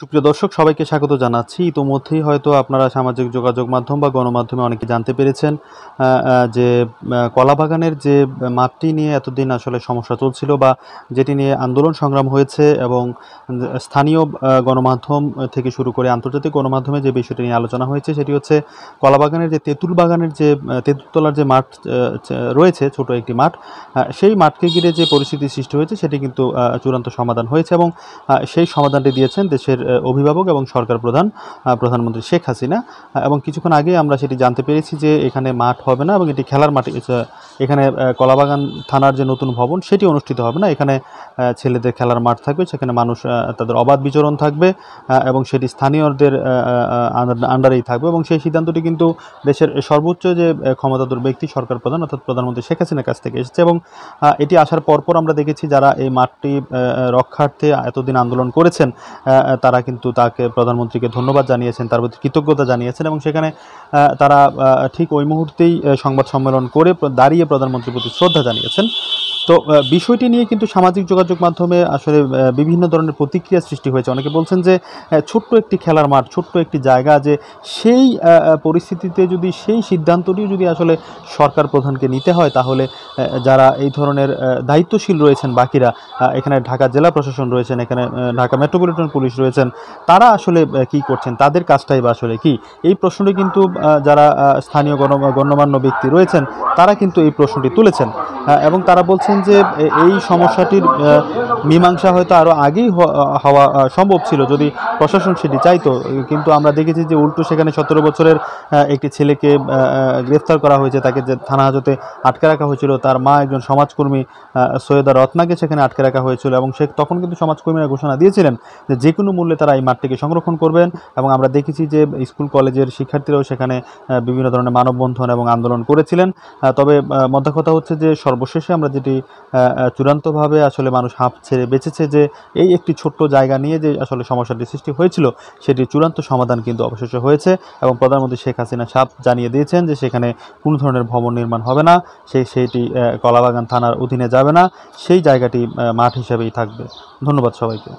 সুপ্রিয় দর্শক সবাইকে স্বাগত জানাচ্ছি ইতোমধ্যেই হয়তো আপনারা সামাজিক যোগাযোগ মাধ্যম বা গণমাধ্যমে অনেকে জানতে পেরেছেন যে কলা বাগানের যে মাঠটি নিয়ে এতদিন আসলে সমস্যা চলছিল বা যেটি নিয়ে আন্দোলন সংগ্রাম হয়েছে এবং স্থানীয় গণমাধ্যম থেকে শুরু করে আন্তর্জাতিক গণমাধ্যমে যে বিষয়টি নিয়ে আলোচনা হয়েছে সেটি হচ্ছে কলা বাগানের যে তেঁতুল বাগানের যে তেঁতুলতলার যে মাঠ রয়েছে ছোট একটি মাঠ সেই মাঠকে ঘিরে যে পরিস্থিতি সৃষ্টি হয়েছে সেটি কিন্তু চূড়ান্ত সমাধান হয়েছে এবং সেই সমাধানটি দিয়েছেন দেশের অভিভাবক এবং সরকার প্রধান প্রধানমন্ত্রী শেখ হাসিনা এবং কিছুক্ষণ আগে আমরা সেটি জানতে পেরেছি যে এখানে মাঠ হবে না এবং এটি খেলার মাঠ এখানে কলাবাগান থানার যে নতুন ভবন সেটি অনুষ্ঠিত হবে না এখানে ছেলেদের খেলার মাঠ থাকবে সেখানে মানুষ তাদের অবাধ বিচরণ থাকবে এবং সেটি স্থানীয়দের আন্ডারেই থাকবে এবং সেই সিদ্ধান্তটি কিন্তু দেশের সর্বোচ্চ যে ক্ষমতাধর ব্যক্তি সরকার প্রধান অর্থাৎ প্রধানমন্ত্রী শেখ হাসিনার কাছ থেকে এসেছে এবং এটি আসার পরপর আমরা দেখেছি যারা এই মাঠটি রক্ষার্থে এতদিন আন্দোলন করেছেন তারা তারা কিন্তু তাকে প্রধানমন্ত্রীকে ধন্যবাদ জানিয়েছেন তার প্রতি কৃতজ্ঞতা জানিয়েছেন এবং সেখানে তারা ঠিক ওই মুহূর্তেই সংবাদ সম্মেলন করে দাঁড়িয়ে প্রধানমন্ত্রীর প্রতি শ্রদ্ধা জানিয়েছেন তো বিষয়টি নিয়ে কিন্তু সামাজিক যোগাযোগ মাধ্যমে আসলে বিভিন্ন ধরনের প্রতিক্রিয়া সৃষ্টি হয়েছে অনেকে বলছেন যে ছোট্ট একটি খেলার মাঠ ছোট্ট একটি জায়গা যে সেই পরিস্থিতিতে যদি সেই সিদ্ধান্তটি যদি আসলে সরকার প্রধানকে নিতে হয় তাহলে যারা এই ধরনের দায়িত্বশীল রয়েছেন বাকিরা এখানে ঢাকা জেলা প্রশাসন রয়েছেন এখানে ঢাকা মেট্রোপলিটন পুলিশ রয়েছে করেছেন তারা আসলে কি করছেন তাদের কাজটাই বা আসলে কি এই প্রশ্নটি কিন্তু যারা স্থানীয় গণ গণ্যমান্য ব্যক্তি রয়েছেন তারা কিন্তু এই প্রশ্নটি তুলেছেন হ্যাঁ, এবং তারা বলছেন যে এই সমস্যাটির মীমাংসা হয়তো আরও আগেই হওয়া সম্ভব ছিল যদি প্রশাসন সেটি চাইতো কিন্তু আমরা দেখেছি যে উল্টো সেখানে সতেরো বছরের একটি ছেলেকে গ্রেফতার করা হয়েছে তাকে যে থানা হাজতে আটকে রাখা হয়েছিল তার মা একজন সমাজকর্মী সৈয়দা রত্নাকে সেখানে আটকে রাখা হয়েছিল এবং সে তখন কিন্তু সমাজকর্মীরা ঘোষণা দিয়েছিলেন যে যে কোনো মূল্যে তারা এই মাঠটিকে সংরক্ষণ করবেন এবং আমরা দেখেছি যে স্কুল কলেজের শিক্ষার্থীরাও সেখানে বিভিন্ন ধরনের মানববন্ধন এবং আন্দোলন করেছিলেন তবে মধ্যা কথা হচ্ছে যে সর্ব সর্বশেষে আমরা যেটি চূড়ান্তভাবে আসলে মানুষ হাঁপ ছেড়ে বেঁচেছে যে এই একটি ছোট্ট জায়গা নিয়ে যে আসলে সমস্যাটি সৃষ্টি হয়েছিল সেটি চূড়ান্ত সমাধান কিন্তু অবশেষে হয়েছে এবং প্রধানমন্ত্রী শেখ হাসিনা সাপ জানিয়ে দিয়েছেন যে সেখানে কোনো ধরনের ভবন নির্মাণ হবে না সেই সেইটি কলাবাগান থানার অধীনে যাবে না সেই জায়গাটি মাঠ হিসেবেই থাকবে ধন্যবাদ সবাইকে